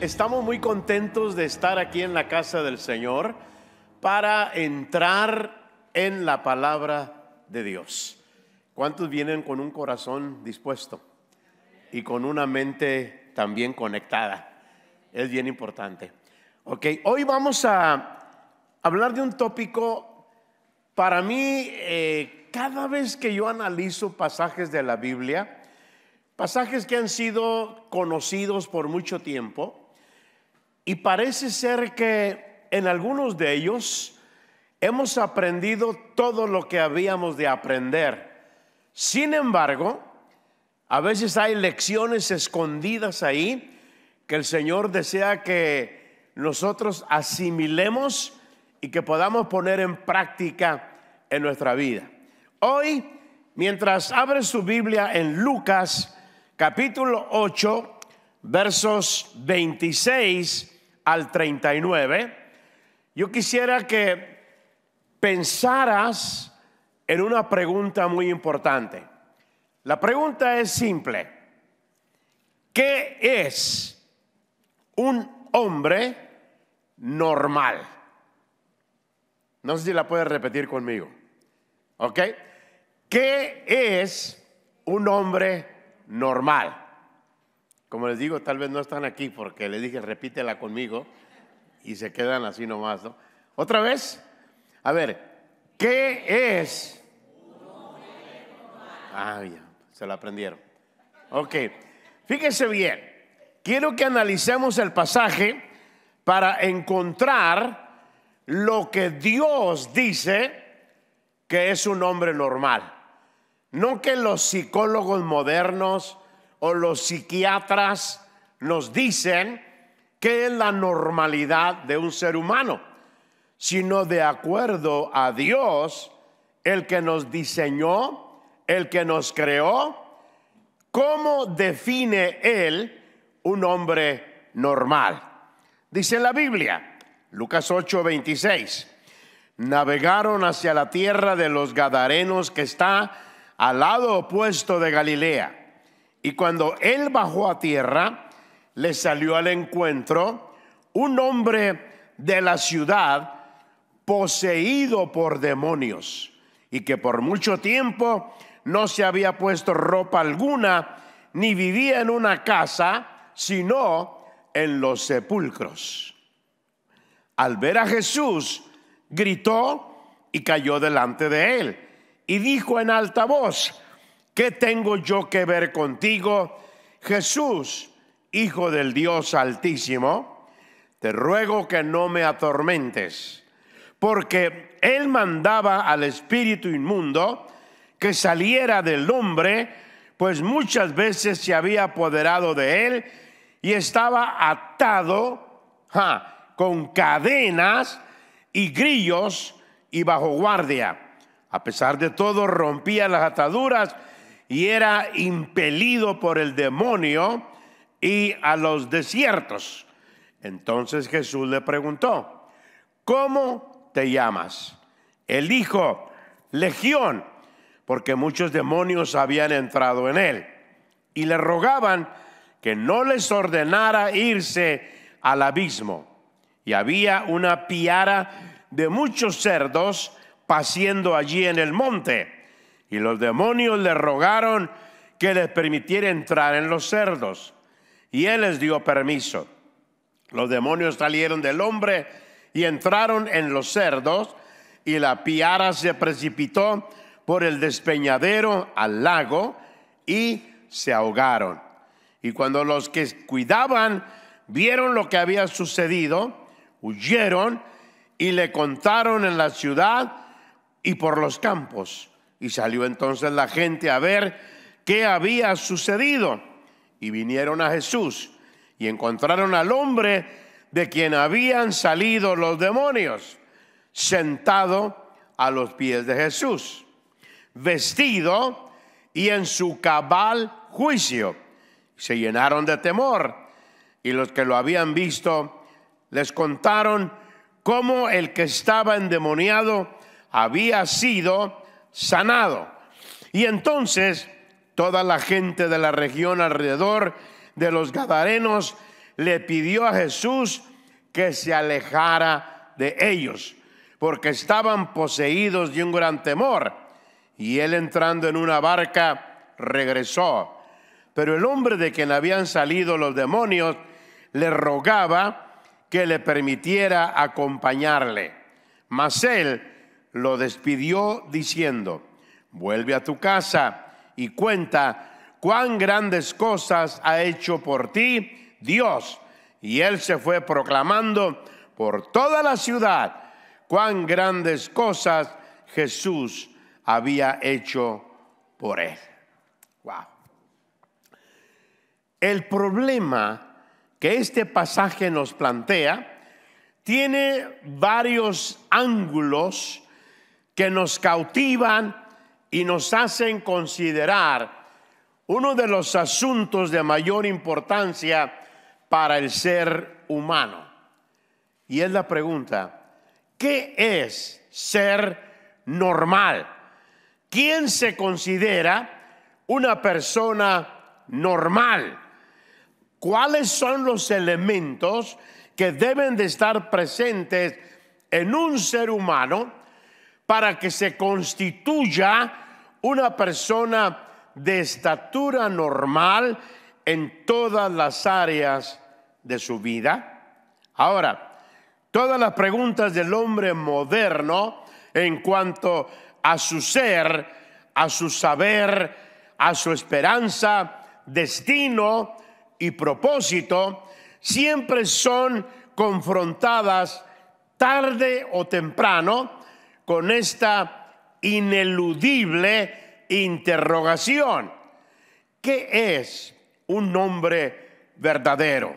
estamos muy contentos de estar aquí en la casa del Señor para entrar en la palabra de Dios. ¿Cuántos vienen con un corazón dispuesto y con una mente también conectada? Es bien importante. Ok, hoy vamos a hablar de un tópico para mí eh, cada vez que yo analizo pasajes de la Biblia, pasajes que han sido conocidos por mucho tiempo, y parece ser que en algunos de ellos hemos aprendido todo lo que habíamos de aprender. Sin embargo, a veces hay lecciones escondidas ahí que el Señor desea que nosotros asimilemos y que podamos poner en práctica en nuestra vida. Hoy, mientras abre su Biblia en Lucas capítulo 8, versos 26 al 39, yo quisiera que pensaras en una pregunta muy importante. La pregunta es simple. ¿Qué es un hombre normal? No sé si la puedes repetir conmigo. ¿Ok? ¿Qué es un hombre normal? Como les digo, tal vez no están aquí porque les dije repítela conmigo y se quedan así nomás, ¿no? Otra vez, a ver, ¿qué es? Ah, ya, se la aprendieron. Ok, fíjense bien, quiero que analicemos el pasaje para encontrar lo que Dios dice que es un hombre normal. No que los psicólogos modernos o los psiquiatras nos dicen que es la normalidad de un ser humano, sino de acuerdo a Dios, el que nos diseñó, el que nos creó, ¿cómo define Él un hombre normal? Dice la Biblia, Lucas 8, 26, navegaron hacia la tierra de los Gadarenos que está al lado opuesto de Galilea y cuando él bajó a tierra, le salió al encuentro un hombre de la ciudad poseído por demonios y que por mucho tiempo no se había puesto ropa alguna ni vivía en una casa, sino en los sepulcros. Al ver a Jesús, gritó y cayó delante de él y dijo en alta voz, ¿qué tengo yo que ver contigo? Jesús, Hijo del Dios Altísimo, te ruego que no me atormentes, porque él mandaba al espíritu inmundo que saliera del hombre, pues muchas veces se había apoderado de él y estaba atado con cadenas y grillos y bajo guardia. A pesar de todo, rompía las ataduras y era impelido por el demonio y a los desiertos. Entonces Jesús le preguntó, ¿cómo te llamas? Él dijo, Legión, porque muchos demonios habían entrado en él y le rogaban que no les ordenara irse al abismo. Y había una piara de muchos cerdos paciendo allí en el monte. Y los demonios le rogaron que les permitiera entrar en los cerdos. Y él les dio permiso. Los demonios salieron del hombre y entraron en los cerdos. Y la piara se precipitó por el despeñadero al lago y se ahogaron. Y cuando los que cuidaban vieron lo que había sucedido, huyeron y le contaron en la ciudad y por los campos. Y salió entonces la gente a ver qué había sucedido. Y vinieron a Jesús y encontraron al hombre de quien habían salido los demonios, sentado a los pies de Jesús, vestido y en su cabal juicio. Se llenaron de temor y los que lo habían visto les contaron cómo el que estaba endemoniado había sido sanado. Y entonces toda la gente de la región alrededor de los Gadarenos le pidió a Jesús que se alejara de ellos, porque estaban poseídos de un gran temor. Y él entrando en una barca regresó. Pero el hombre de quien habían salido los demonios le rogaba que le permitiera acompañarle. Mas él, lo despidió diciendo, vuelve a tu casa y cuenta cuán grandes cosas ha hecho por ti Dios. Y él se fue proclamando por toda la ciudad cuán grandes cosas Jesús había hecho por él. El problema que este pasaje nos plantea tiene varios ángulos que nos cautivan y nos hacen considerar uno de los asuntos de mayor importancia para el ser humano. Y es la pregunta, ¿qué es ser normal? ¿Quién se considera una persona normal? ¿Cuáles son los elementos que deben de estar presentes en un ser humano para que se constituya una persona de estatura normal en todas las áreas de su vida. Ahora, todas las preguntas del hombre moderno en cuanto a su ser, a su saber, a su esperanza, destino y propósito, siempre son confrontadas tarde o temprano con esta ineludible interrogación. ¿Qué es un nombre verdadero?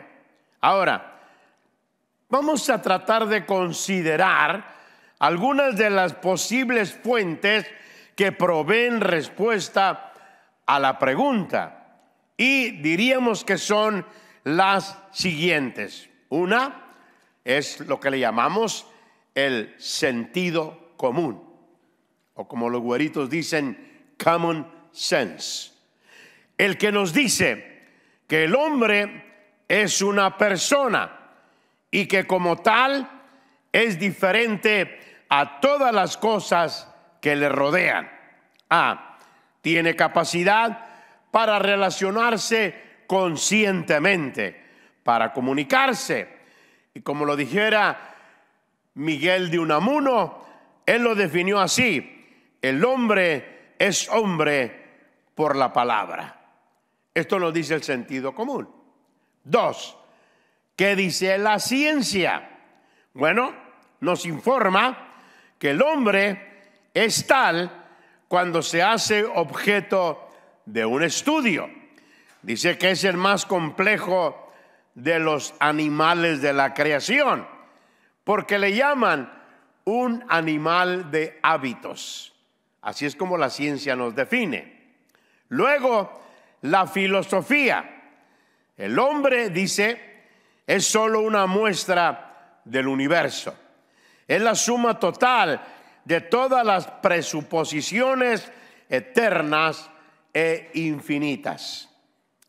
Ahora, vamos a tratar de considerar algunas de las posibles fuentes que proveen respuesta a la pregunta. Y diríamos que son las siguientes. Una es lo que le llamamos el sentido común, o como los güeritos dicen, common sense. El que nos dice que el hombre es una persona y que como tal es diferente a todas las cosas que le rodean. A. Tiene capacidad para relacionarse conscientemente, para comunicarse. Y como lo dijera Miguel de Unamuno, él lo definió así, el hombre es hombre por la palabra. Esto nos dice el sentido común. Dos, ¿qué dice la ciencia? Bueno, nos informa que el hombre es tal cuando se hace objeto de un estudio. Dice que es el más complejo de los animales de la creación, porque le llaman un animal de hábitos. Así es como la ciencia nos define. Luego, la filosofía. El hombre, dice, es solo una muestra del universo. Es la suma total de todas las presuposiciones eternas e infinitas.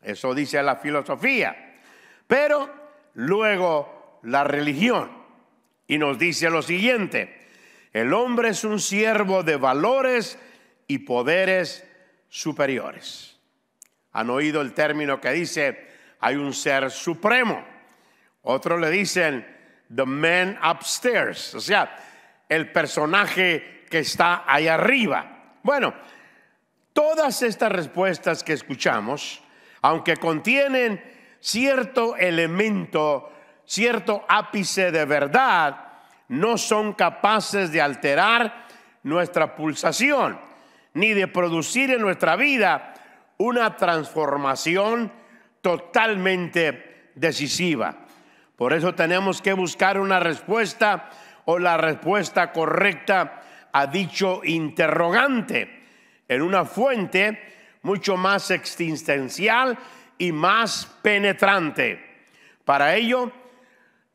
Eso dice la filosofía. Pero luego la religión. Y nos dice lo siguiente, el hombre es un siervo de valores y poderes superiores. Han oído el término que dice, hay un ser supremo. Otros le dicen, the man upstairs, o sea, el personaje que está ahí arriba. Bueno, todas estas respuestas que escuchamos, aunque contienen cierto elemento cierto ápice de verdad, no son capaces de alterar nuestra pulsación, ni de producir en nuestra vida una transformación totalmente decisiva. Por eso tenemos que buscar una respuesta o la respuesta correcta a dicho interrogante en una fuente mucho más existencial y más penetrante. Para ello,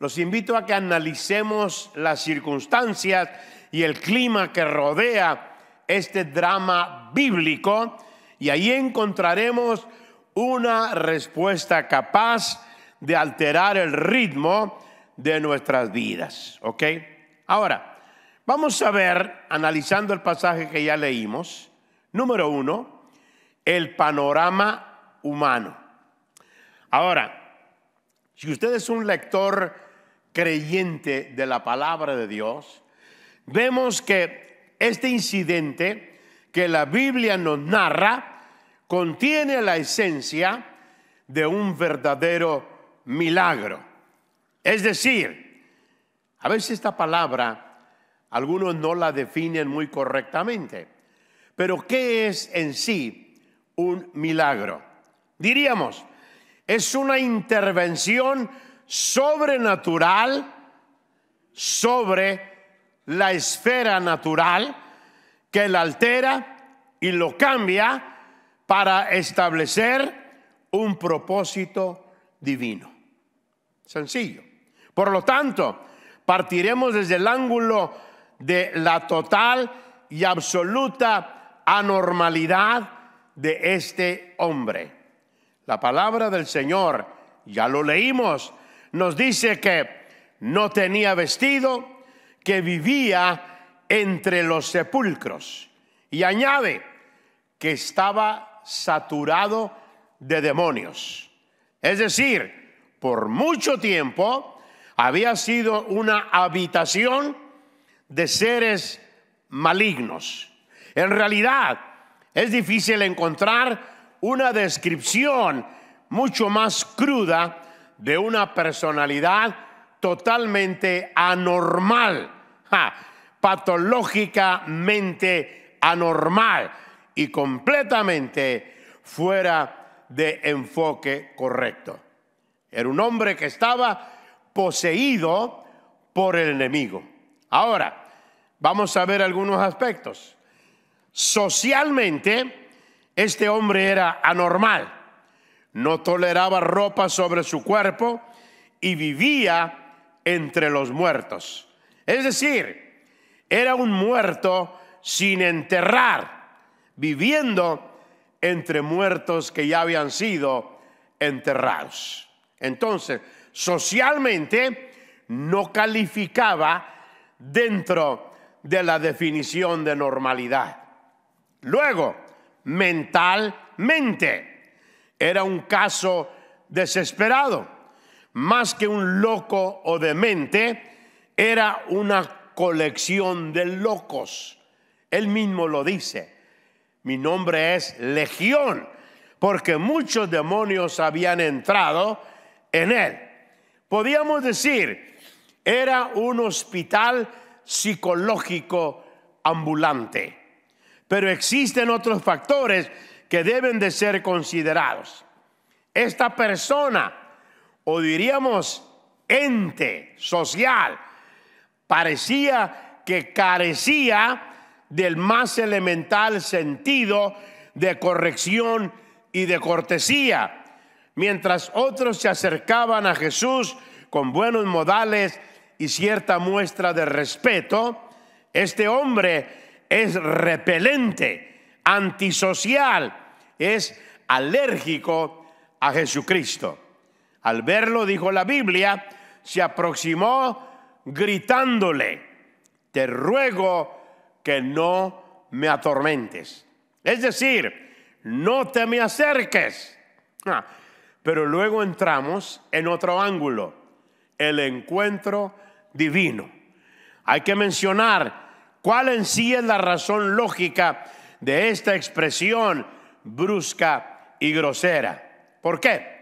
los invito a que analicemos las circunstancias y el clima que rodea este drama bíblico y ahí encontraremos una respuesta capaz de alterar el ritmo de nuestras vidas. ¿Ok? Ahora, vamos a ver, analizando el pasaje que ya leímos, número uno, el panorama humano. Ahora, si usted es un lector creyente de la palabra de Dios, vemos que este incidente que la Biblia nos narra contiene la esencia de un verdadero milagro. Es decir, a veces esta palabra algunos no la definen muy correctamente, pero ¿qué es en sí un milagro? Diríamos, es una intervención sobrenatural sobre la esfera natural que la altera y lo cambia para establecer un propósito divino. Sencillo. Por lo tanto, partiremos desde el ángulo de la total y absoluta anormalidad de este hombre. La palabra del Señor, ya lo leímos, nos dice que no tenía vestido, que vivía entre los sepulcros. Y añade que estaba saturado de demonios. Es decir, por mucho tiempo había sido una habitación de seres malignos. En realidad, es difícil encontrar una descripción mucho más cruda de una personalidad totalmente anormal, patológicamente anormal y completamente fuera de enfoque correcto. Era un hombre que estaba poseído por el enemigo. Ahora, vamos a ver algunos aspectos. Socialmente, este hombre era anormal no toleraba ropa sobre su cuerpo y vivía entre los muertos. Es decir, era un muerto sin enterrar, viviendo entre muertos que ya habían sido enterrados. Entonces, socialmente no calificaba dentro de la definición de normalidad. Luego, mentalmente era un caso desesperado. Más que un loco o demente, era una colección de locos. Él mismo lo dice. Mi nombre es Legión, porque muchos demonios habían entrado en él. Podíamos decir, era un hospital psicológico ambulante. Pero existen otros factores que deben de ser considerados. Esta persona, o diríamos ente social, parecía que carecía del más elemental sentido de corrección y de cortesía, mientras otros se acercaban a Jesús con buenos modales y cierta muestra de respeto, este hombre es repelente, antisocial, es alérgico a Jesucristo. Al verlo, dijo la Biblia, se aproximó gritándole, te ruego que no me atormentes. Es decir, no te me acerques. Ah, pero luego entramos en otro ángulo, el encuentro divino. Hay que mencionar cuál en sí es la razón lógica de esta expresión brusca y grosera. ¿Por qué?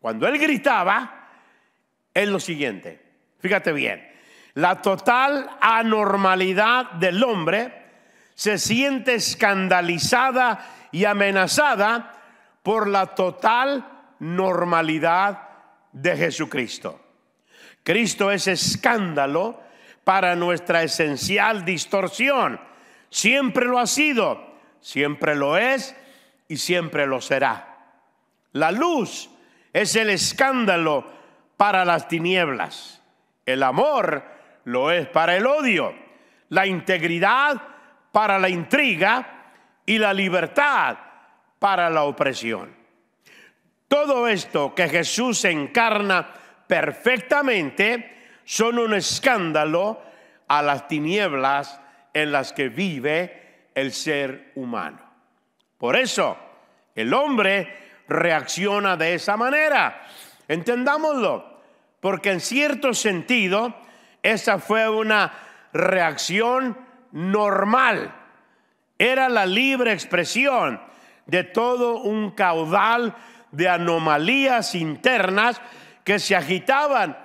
Cuando él gritaba, es lo siguiente. Fíjate bien, la total anormalidad del hombre se siente escandalizada y amenazada por la total normalidad de Jesucristo. Cristo es escándalo para nuestra esencial distorsión. Siempre lo ha sido, siempre lo es y siempre lo será. La luz es el escándalo para las tinieblas. El amor lo es para el odio. La integridad para la intriga y la libertad para la opresión. Todo esto que Jesús encarna perfectamente son un escándalo a las tinieblas en las que vive el ser humano. Por eso, el hombre reacciona de esa manera. Entendámoslo, porque en cierto sentido, esa fue una reacción normal. Era la libre expresión de todo un caudal de anomalías internas que se agitaban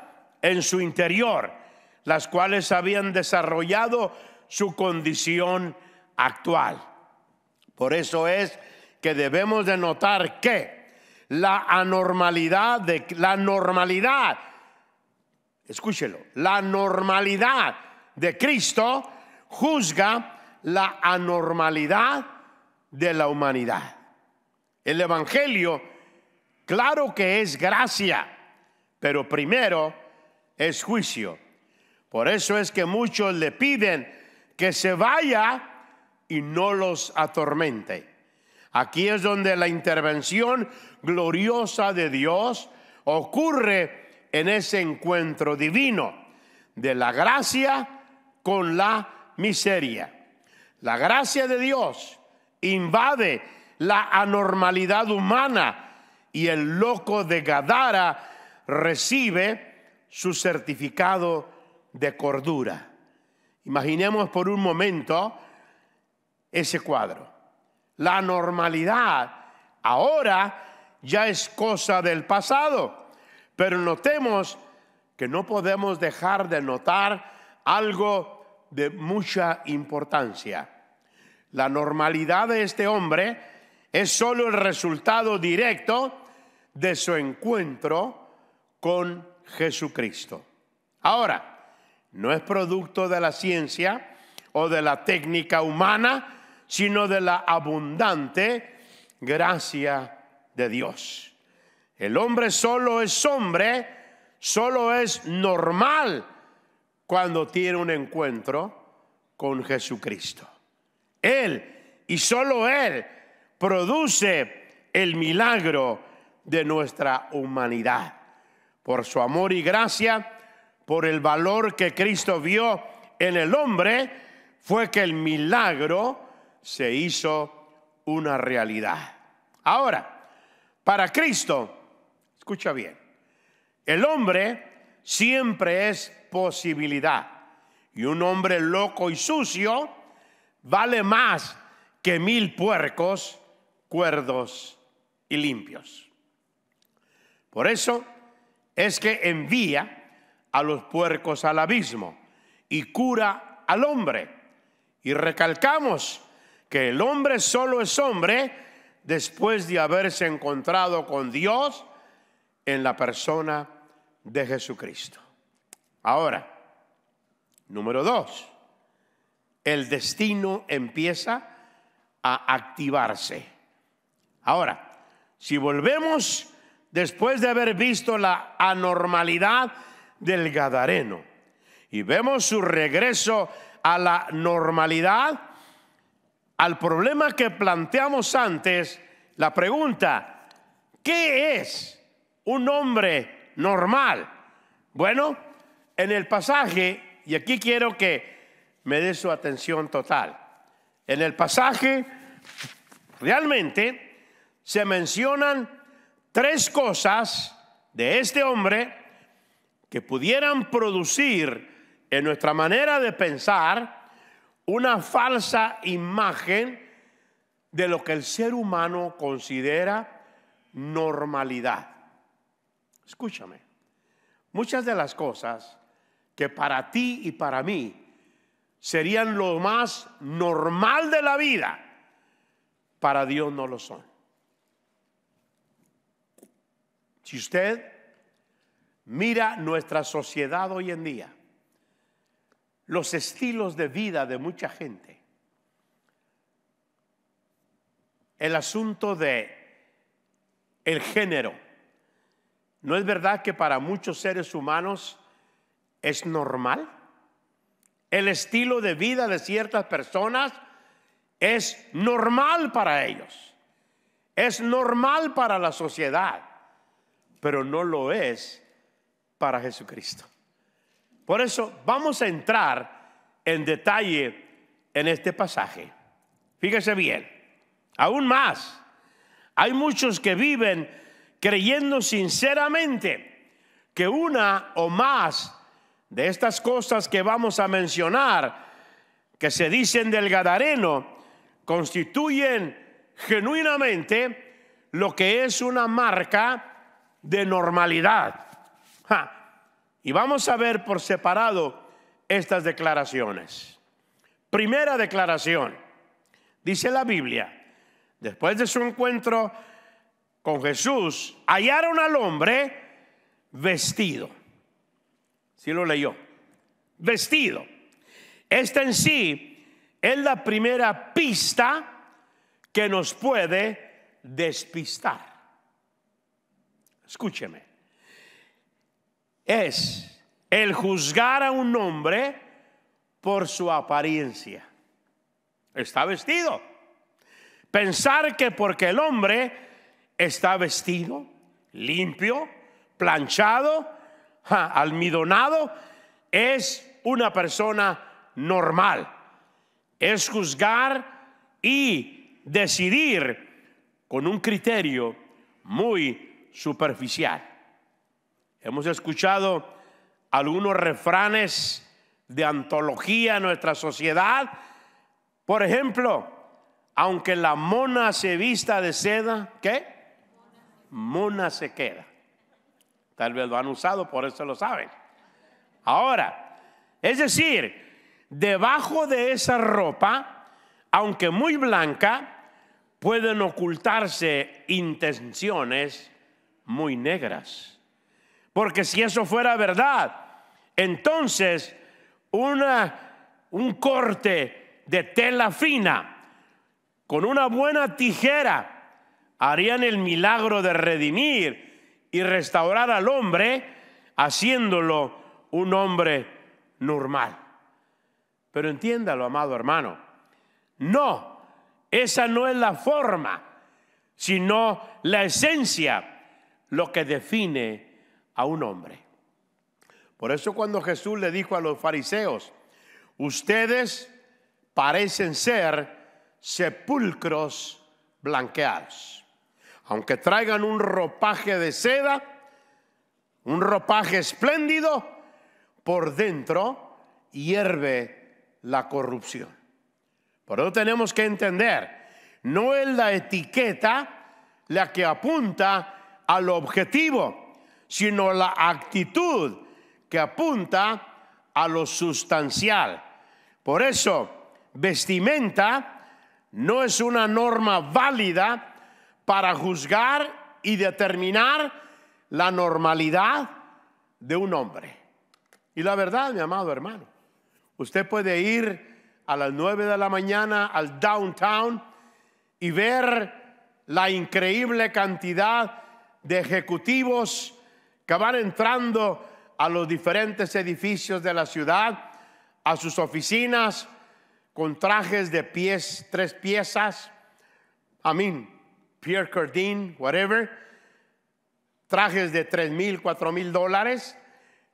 en su interior, las cuales habían desarrollado su condición actual. Por eso es que debemos de notar que la anormalidad de la normalidad, escúchelo, la normalidad de Cristo juzga la anormalidad de la humanidad. El Evangelio, claro que es gracia, pero primero es juicio. Por eso es que muchos le piden que se vaya y no los atormente. Aquí es donde la intervención gloriosa de Dios ocurre en ese encuentro divino de la gracia con la miseria. La gracia de Dios invade la anormalidad humana y el loco de Gadara recibe su certificado de cordura. Imaginemos por un momento ese cuadro. La normalidad ahora ya es cosa del pasado, pero notemos que no podemos dejar de notar algo de mucha importancia. La normalidad de este hombre es solo el resultado directo de su encuentro con Jesucristo. Ahora, no es producto de la ciencia o de la técnica humana, sino de la abundante gracia de Dios. El hombre solo es hombre, solo es normal cuando tiene un encuentro con Jesucristo. Él y solo Él produce el milagro de nuestra humanidad. Por su amor y gracia, por el valor que Cristo vio en el hombre, fue que el milagro se hizo una realidad. Ahora, para Cristo, escucha bien, el hombre siempre es posibilidad y un hombre loco y sucio vale más que mil puercos, cuerdos y limpios. Por eso es que envía a los puercos al abismo y cura al hombre. Y recalcamos que el hombre solo es hombre después de haberse encontrado con Dios en la persona de Jesucristo. Ahora, número dos, el destino empieza a activarse. Ahora, si volvemos después de haber visto la anormalidad del Gadareno y vemos su regreso a la normalidad, al problema que planteamos antes, la pregunta, ¿qué es un hombre normal? Bueno, en el pasaje, y aquí quiero que me dé su atención total, en el pasaje realmente se mencionan tres cosas de este hombre que pudieran producir en nuestra manera de pensar una falsa imagen de lo que el ser humano considera normalidad. Escúchame, muchas de las cosas que para ti y para mí serían lo más normal de la vida, para Dios no lo son. Si usted mira nuestra sociedad hoy en día, los estilos de vida de mucha gente. El asunto de el género. ¿No es verdad que para muchos seres humanos es normal? El estilo de vida de ciertas personas es normal para ellos. Es normal para la sociedad, pero no lo es para Jesucristo. Por eso vamos a entrar en detalle en este pasaje. Fíjese bien, aún más, hay muchos que viven creyendo sinceramente que una o más de estas cosas que vamos a mencionar, que se dicen del Gadareno, constituyen genuinamente lo que es una marca de normalidad. Y vamos a ver por separado estas declaraciones. Primera declaración. Dice la Biblia, después de su encuentro con Jesús, hallaron al hombre vestido. Si lo leyó. Vestido. Esta en sí es la primera pista que nos puede despistar. Escúcheme es el juzgar a un hombre por su apariencia. Está vestido. Pensar que porque el hombre está vestido, limpio, planchado, almidonado, es una persona normal. Es juzgar y decidir con un criterio muy superficial. Hemos escuchado algunos refranes de antología en nuestra sociedad. Por ejemplo, aunque la mona se vista de seda, ¿qué? Mona se queda. Tal vez lo han usado, por eso lo saben. Ahora, es decir, debajo de esa ropa, aunque muy blanca, pueden ocultarse intenciones muy negras. Porque si eso fuera verdad, entonces un corte de tela fina con una buena tijera harían el milagro de redimir y restaurar al hombre, haciéndolo un hombre normal. Pero entiéndalo, amado hermano, no, esa no es la forma, sino la esencia, lo que define a un hombre. Por eso cuando Jesús le dijo a los fariseos, ustedes parecen ser sepulcros blanqueados. Aunque traigan un ropaje de seda, un ropaje espléndido, por dentro hierve la corrupción. Por eso tenemos que entender, no es la etiqueta la que apunta al objetivo, sino la actitud que apunta a lo sustancial. Por eso, vestimenta no es una norma válida para juzgar y determinar la normalidad de un hombre. Y la verdad, mi amado hermano, usted puede ir a las nueve de la mañana al downtown y ver la increíble cantidad de ejecutivos van entrando a los diferentes edificios de la ciudad, a sus oficinas, con trajes de pies, tres piezas, I Pierre Cardin, whatever, trajes de tres mil, cuatro mil dólares,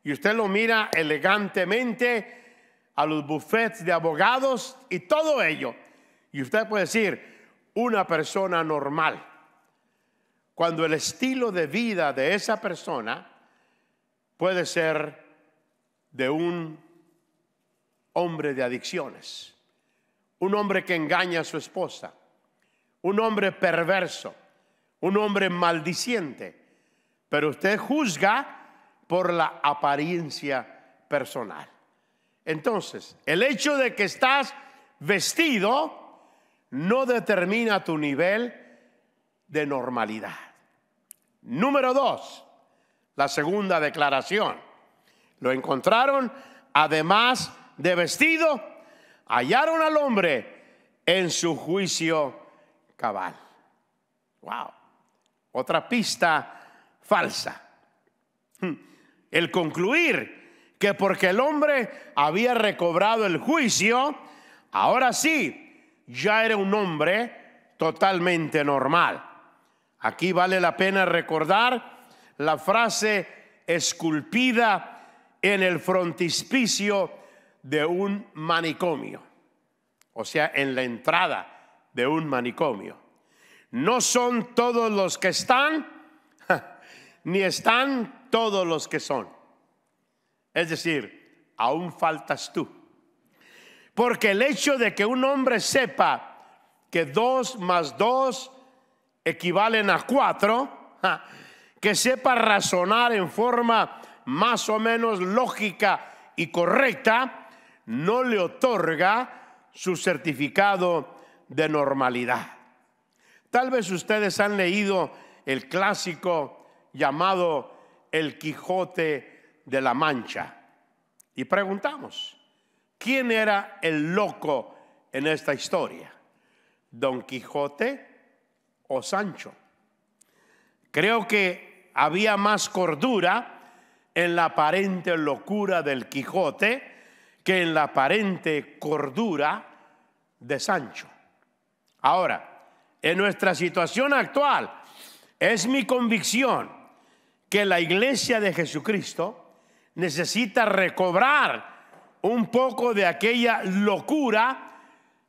y usted lo mira elegantemente a los buffets de abogados y todo ello. Y usted puede decir, una persona normal cuando el estilo de vida de esa persona puede ser de un hombre de adicciones, un hombre que engaña a su esposa, un hombre perverso, un hombre maldiciente, pero usted juzga por la apariencia personal. Entonces, el hecho de que estás vestido no determina tu nivel de normalidad. Número dos, la segunda declaración. Lo encontraron además de vestido, hallaron al hombre en su juicio cabal. Wow, otra pista falsa. Hmm. El concluir que porque el hombre había recobrado el juicio, ahora sí, ya era un hombre totalmente normal. Aquí vale la pena recordar la frase esculpida en el frontispicio de un manicomio, o sea, en la entrada de un manicomio. No son todos los que están, ni están todos los que son. Es decir, aún faltas tú. Porque el hecho de que un hombre sepa que dos más dos equivalen a cuatro, que sepa razonar en forma más o menos lógica y correcta, no le otorga su certificado de normalidad. Tal vez ustedes han leído el clásico llamado El Quijote de la Mancha. Y preguntamos, ¿quién era el loco en esta historia? ¿Don Quijote o Sancho. Creo que había más cordura en la aparente locura del Quijote que en la aparente cordura de Sancho. Ahora, en nuestra situación actual, es mi convicción que la iglesia de Jesucristo necesita recobrar un poco de aquella locura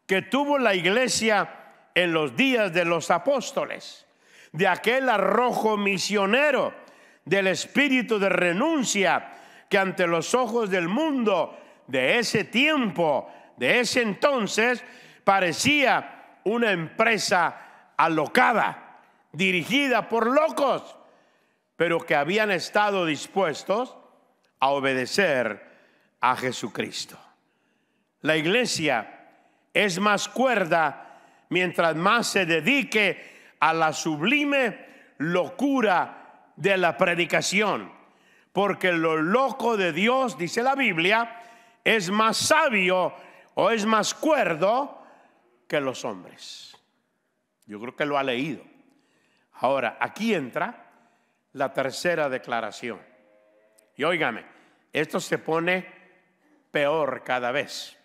que tuvo la iglesia en los días de los apóstoles, de aquel arrojo misionero, del espíritu de renuncia que ante los ojos del mundo de ese tiempo, de ese entonces, parecía una empresa alocada, dirigida por locos, pero que habían estado dispuestos a obedecer a Jesucristo. La iglesia es más cuerda mientras más se dedique a la sublime locura de la predicación. Porque lo loco de Dios, dice la Biblia, es más sabio o es más cuerdo que los hombres. Yo creo que lo ha leído. Ahora, aquí entra la tercera declaración. Y óigame, esto se pone peor cada vez.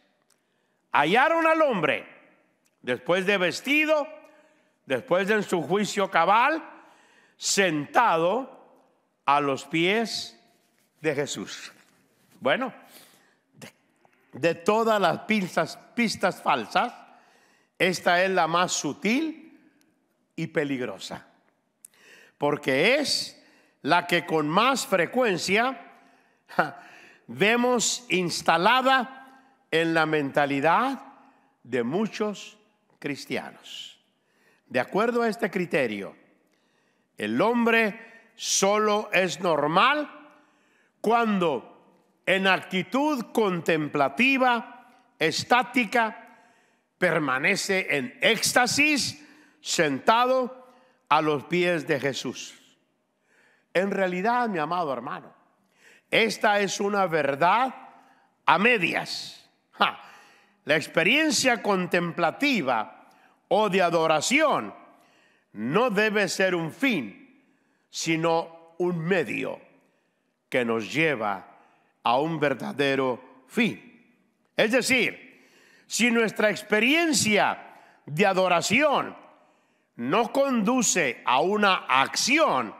Hallaron al hombre después de vestido, después de su juicio cabal, sentado a los pies de Jesús. Bueno, de, todas las pistas, falsas, esta es la más sutil y peligrosa, porque es la que con más frecuencia vemos instalada en la mentalidad de muchos cristianos. De acuerdo a este criterio, el hombre solo es normal cuando en actitud contemplativa, estática, permanece en éxtasis, sentado a los pies de Jesús. En realidad, mi amado hermano, esta es una verdad a medias. La experiencia contemplativa o de adoración no debe ser un fin, sino un medio que nos lleva a un verdadero fin. Es decir, si nuestra experiencia de adoración no conduce a una acción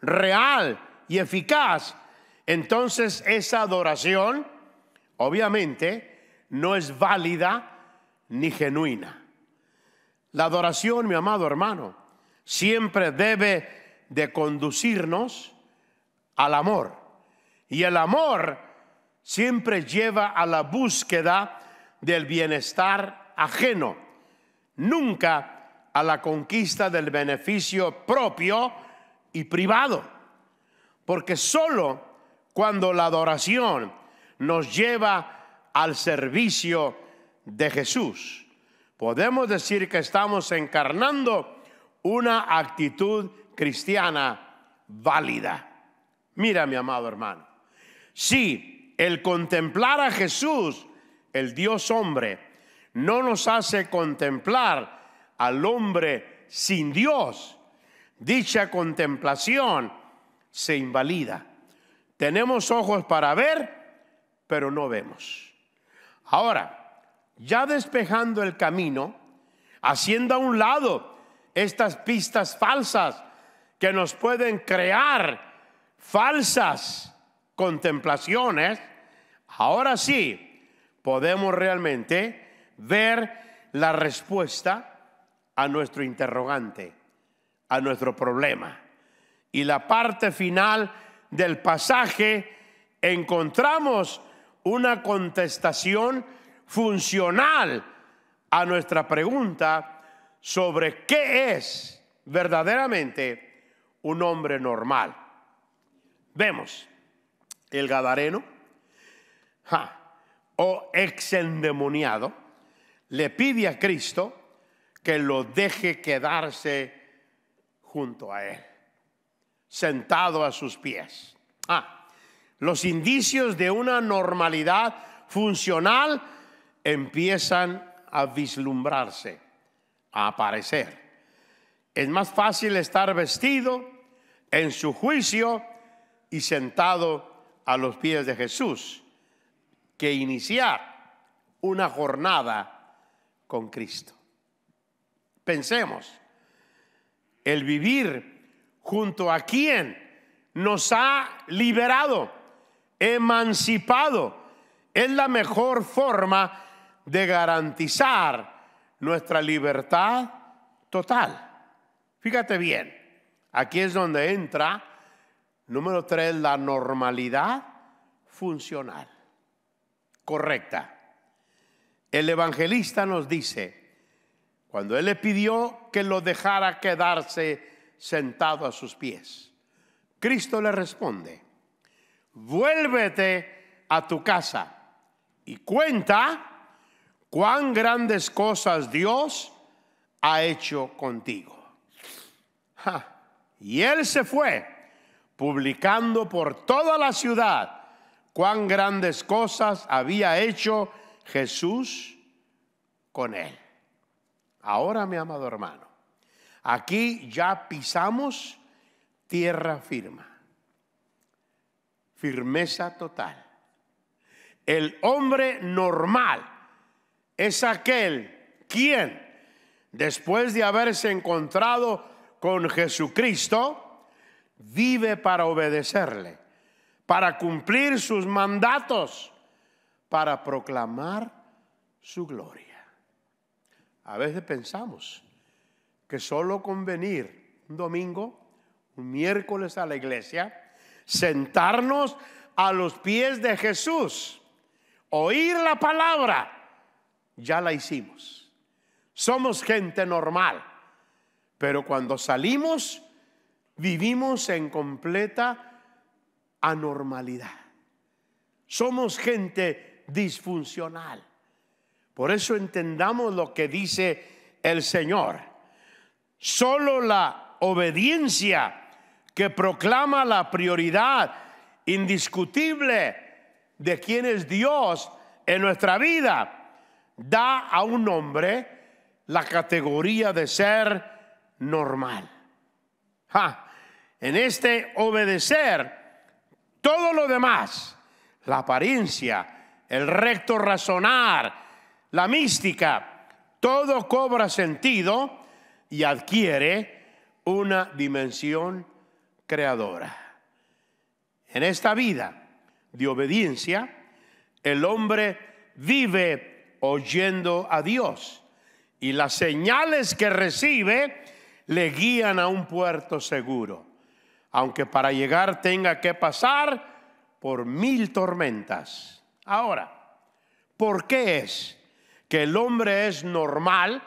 real y eficaz, entonces esa adoración obviamente no es válida ni genuina. La adoración, mi amado hermano, siempre debe de conducirnos al amor. Y el amor siempre lleva a la búsqueda del bienestar ajeno, nunca a la conquista del beneficio propio y privado. Porque solo cuando la adoración nos lleva al servicio de Jesús, podemos decir que estamos encarnando una actitud cristiana válida. Mira, mi amado hermano, si el contemplar a Jesús, el Dios hombre, no nos hace contemplar al hombre sin Dios, dicha contemplación se invalida. Tenemos ojos para ver, pero no vemos. Ahora, ya despejando el camino, haciendo a un lado estas pistas falsas que nos pueden crear falsas contemplaciones, ahora sí podemos realmente ver la respuesta a nuestro interrogante, a nuestro problema. Y la parte final del pasaje encontramos una contestación funcional a nuestra pregunta sobre qué es verdaderamente un hombre normal. Vemos el gadareno o o exendemoniado le pide a Cristo que lo deje quedarse junto a él, sentado a sus pies. Ah, los indicios de una normalidad funcional empiezan a vislumbrarse, a aparecer. Es más fácil estar vestido en su juicio y sentado a los pies de Jesús que iniciar una jornada con Cristo. Pensemos, el vivir junto a quien nos ha liberado, emancipado, es la mejor forma de garantizar nuestra libertad total. Fíjate bien, aquí es donde entra, número tres, la normalidad funcional, correcta. El evangelista nos dice, cuando él le pidió que lo dejara quedarse sentado a sus pies, Cristo le responde, vuélvete a tu casa y cuenta cuán grandes cosas Dios ha hecho contigo. Y él se fue, publicando por toda la ciudad cuán grandes cosas había hecho Jesús con él. Ahora, mi amado hermano, aquí ya pisamos tierra firma, firmeza total. El hombre normal es aquel quien, después de haberse encontrado con Jesucristo, vive para obedecerle, para cumplir sus mandatos, para proclamar su gloria. A veces pensamos que solo con venir un domingo, un miércoles a la iglesia, sentarnos a los pies de Jesús, oír la palabra, ya la hicimos. Somos gente normal, pero cuando salimos vivimos en completa anormalidad. Somos gente disfuncional. Por eso entendamos lo que dice el Señor. Solo la obediencia que proclama la prioridad indiscutible de quién es Dios en nuestra vida da a un hombre la categoría de ser normal. en este obedecer, todo lo demás, la apariencia, el recto razonar, la mística, todo cobra sentido y adquiere una dimensión creadora. En esta vida de obediencia, el hombre vive oyendo a Dios. Y las señales que recibe le guían a un puerto seguro, aunque para llegar tenga que pasar por mil tormentas. Ahora, ¿por qué es que el hombre es normal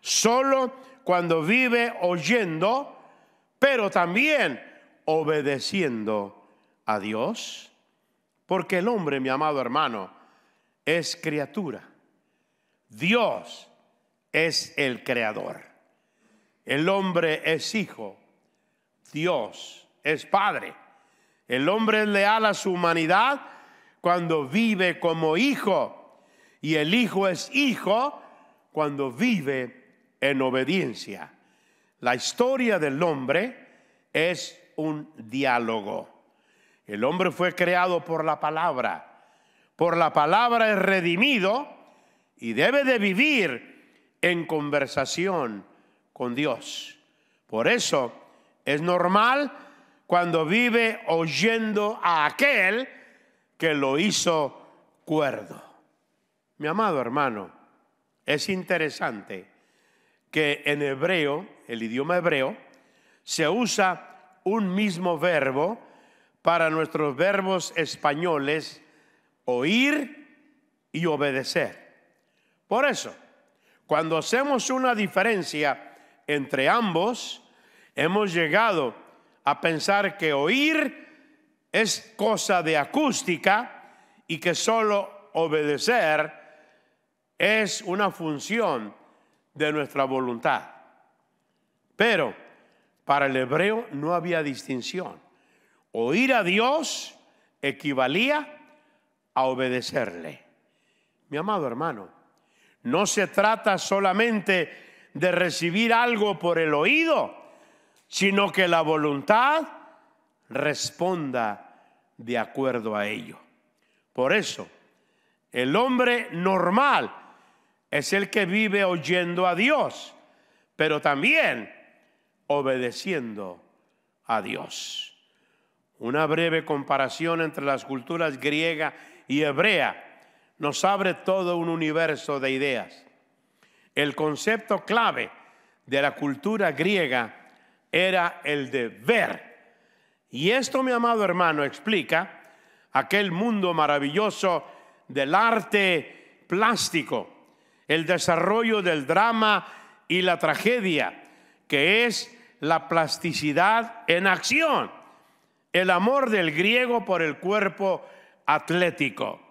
solo cuando vive oyendo, pero también obedeciendo a Dios? Porque el hombre, mi amado hermano, es criatura Dios es el creador. El hombre es hijo. Dios es padre. El hombre es leal a su humanidad cuando vive como hijo. Y el hijo es hijo cuando vive en obediencia. La historia del hombre es un diálogo. El hombre fue creado por la palabra. Por la palabra es redimido y debe de vivir en conversación con Dios. Por eso es normal cuando vive oyendo a aquel que lo hizo cuerdo. Mi amado hermano, es interesante que en hebreo, el idioma hebreo, se usa un mismo verbo para nuestros verbos españoles, oír y obedecer. Por eso, cuando hacemos una diferencia entre ambos, hemos llegado a pensar que oír es cosa de acústica y que solo obedecer es una función de nuestra voluntad. Pero para el hebreo no había distinción. Oír a Dios equivalía a obedecerle. Mi amado hermano, no se trata solamente de recibir algo por el oído, sino que la voluntad responda de acuerdo a ello. Por eso, el hombre normal es el que vive oyendo a Dios, pero también obedeciendo a Dios. Una breve comparación entre las culturas griega y hebrea nos abre todo un universo de ideas. El concepto clave de la cultura griega era el de ver. Y esto, mi amado hermano, explica aquel mundo maravilloso del arte plástico, el desarrollo del drama y la tragedia, que es la plasticidad en acción, el amor del griego por el cuerpo atlético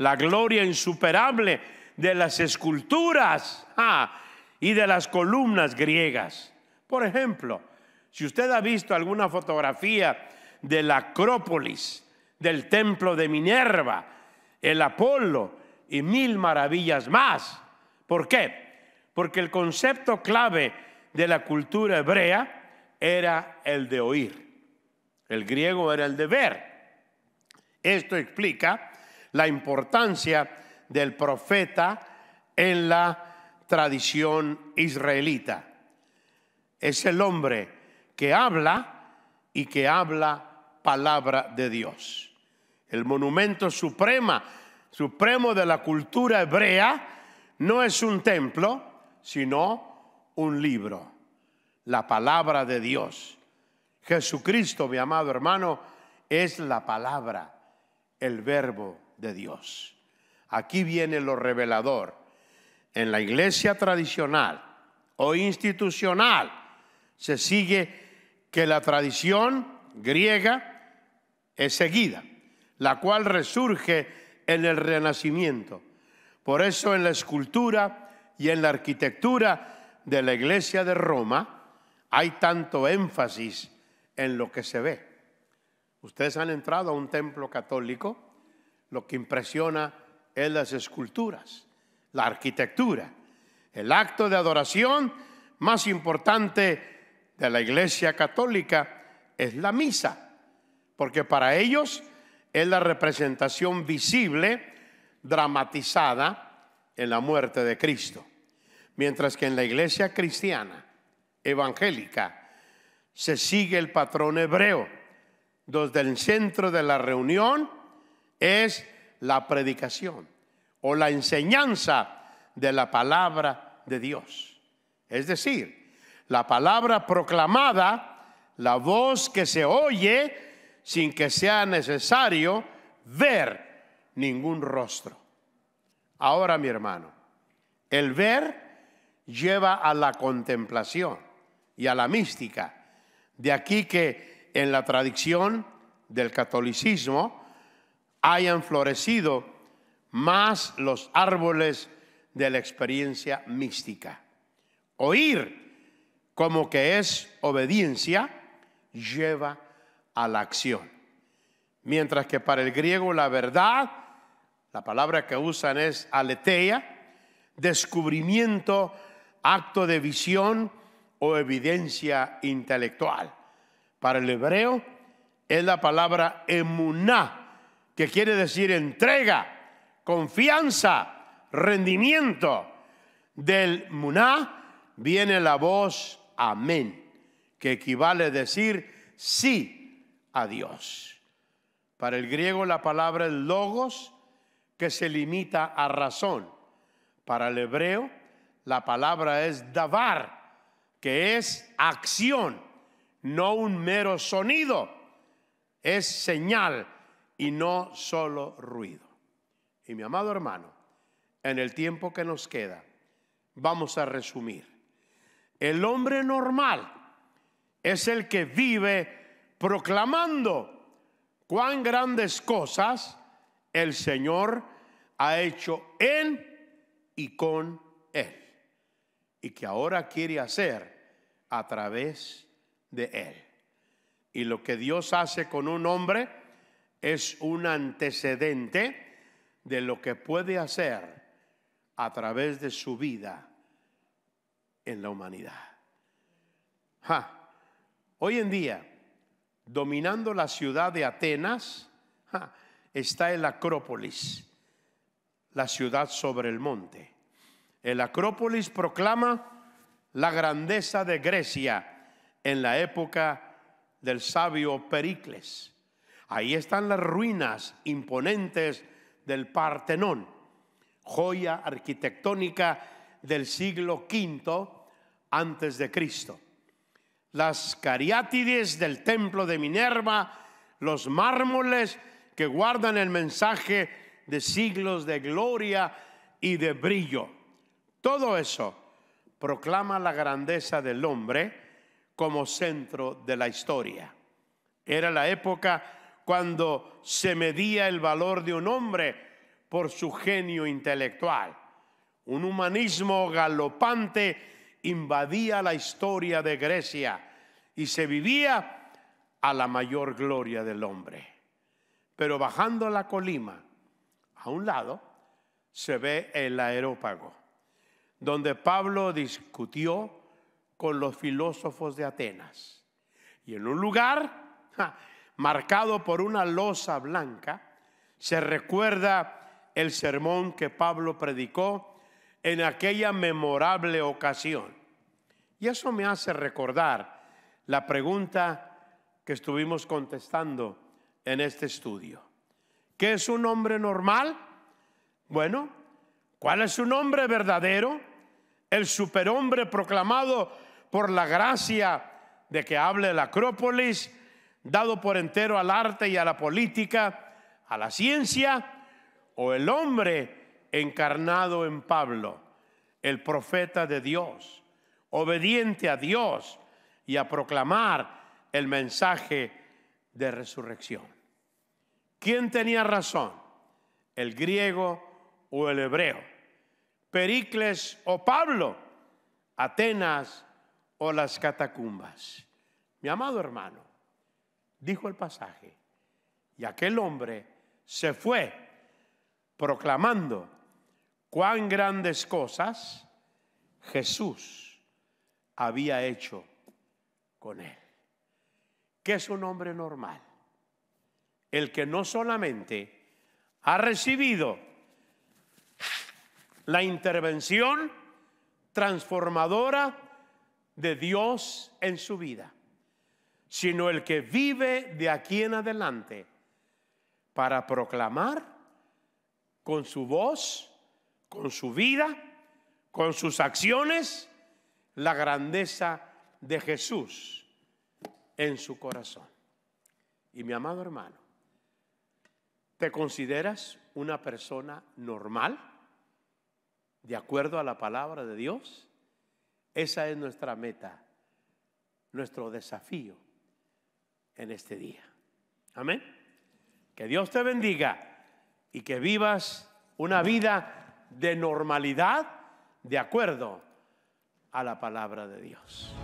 la gloria insuperable de las esculturas y de las columnas griegas. Por ejemplo, si usted ha visto alguna fotografía de la Acrópolis, del templo de Minerva, el Apolo y mil maravillas más. ¿Por qué? Porque el concepto clave de la cultura hebrea era el de oír. El griego era el de ver. Esto explica la importancia del profeta en la tradición israelita. Es el hombre que habla y que habla palabra de Dios. El monumento suprema, supremo de la cultura hebrea no es un templo, sino un libro, la palabra de Dios. Jesucristo, mi amado hermano, es la palabra, el verbo de Dios. Aquí viene lo revelador. En la iglesia tradicional o institucional se sigue que la tradición griega es seguida, la cual resurge en el Renacimiento. Por eso en la escultura y en la arquitectura de la iglesia de Roma hay tanto énfasis en lo que se ve. Ustedes han entrado a un templo católico lo que impresiona es las esculturas, la arquitectura, el acto de adoración más importante de la Iglesia Católica es la misa, porque para ellos es la representación visible, dramatizada en la muerte de Cristo. Mientras que en la iglesia cristiana, evangélica, se sigue el patrón hebreo, desde el centro de la reunión es la predicación o la enseñanza de la palabra de Dios. Es decir, la palabra proclamada, la voz que se oye sin que sea necesario ver ningún rostro. Ahora, mi hermano, el ver lleva a la contemplación y a la mística. De aquí que en la tradición del catolicismo, hayan florecido más los árboles de la experiencia mística. Oír como que es obediencia lleva a la acción. Mientras que para el griego la verdad, la palabra que usan es aletea, descubrimiento, acto de visión o evidencia intelectual. Para el hebreo es la palabra emuná, que quiere decir entrega, confianza, rendimiento. Del muná viene la voz amén, que equivale a decir sí a Dios. Para el griego la palabra es logos, que se limita a razón. Para el hebreo la palabra es davar, que es acción, no un mero sonido, es señal y no solo ruido. Y mi amado hermano, en el tiempo que nos queda, vamos a resumir. El hombre normal es el que vive proclamando cuán grandes cosas el Señor ha hecho en y con Él. Y que ahora quiere hacer a través de Él. Y lo que Dios hace con un hombre, es un antecedente de lo que puede hacer a través de su vida en la humanidad. Hoy en día, dominando la ciudad de Atenas, está el Acrópolis, la ciudad sobre el monte. El Acrópolis proclama la grandeza de Grecia en la época del sabio Pericles. Ahí están las ruinas imponentes del Partenón, joya arquitectónica del siglo V antes de Cristo. Las cariátides del templo de Minerva, los mármoles que guardan el mensaje de siglos de gloria y de brillo. Todo eso proclama la grandeza del hombre como centro de la historia. Era la época cuando se medía el valor de un hombre por su genio intelectual. Un humanismo galopante invadía la historia de Grecia y se vivía a la mayor gloria del hombre. Pero bajando la colima, a un lado, se ve el aerópago, donde Pablo discutió con los filósofos de Atenas. Y en un lugar, marcado por una losa blanca, se recuerda el sermón que Pablo predicó en aquella memorable ocasión. Y eso me hace recordar la pregunta que estuvimos contestando en este estudio. ¿Qué es un hombre normal? Bueno, ¿cuál es su nombre verdadero? El superhombre proclamado por la gracia de que hable la Acrópolis dado por entero al arte y a la política, a la ciencia, o el hombre encarnado en Pablo, el profeta de Dios, obediente a Dios y a proclamar el mensaje de resurrección. ¿Quién tenía razón? ¿El griego o el hebreo? ¿Pericles o Pablo? ¿Atenas o las catacumbas? Mi amado hermano, dijo el pasaje. Y aquel hombre se fue proclamando cuán grandes cosas Jesús había hecho con él. Que es un hombre normal? El que no solamente ha recibido la intervención transformadora de Dios en su vida, sino el que vive de aquí en adelante para proclamar con su voz, con su vida, con sus acciones, la grandeza de Jesús en su corazón. Y mi amado hermano, ¿te consideras una persona normal? De acuerdo a la palabra de Dios, esa es nuestra meta, nuestro desafío en este día. Amén. Que Dios te bendiga y que vivas una vida de normalidad de acuerdo a la palabra de Dios.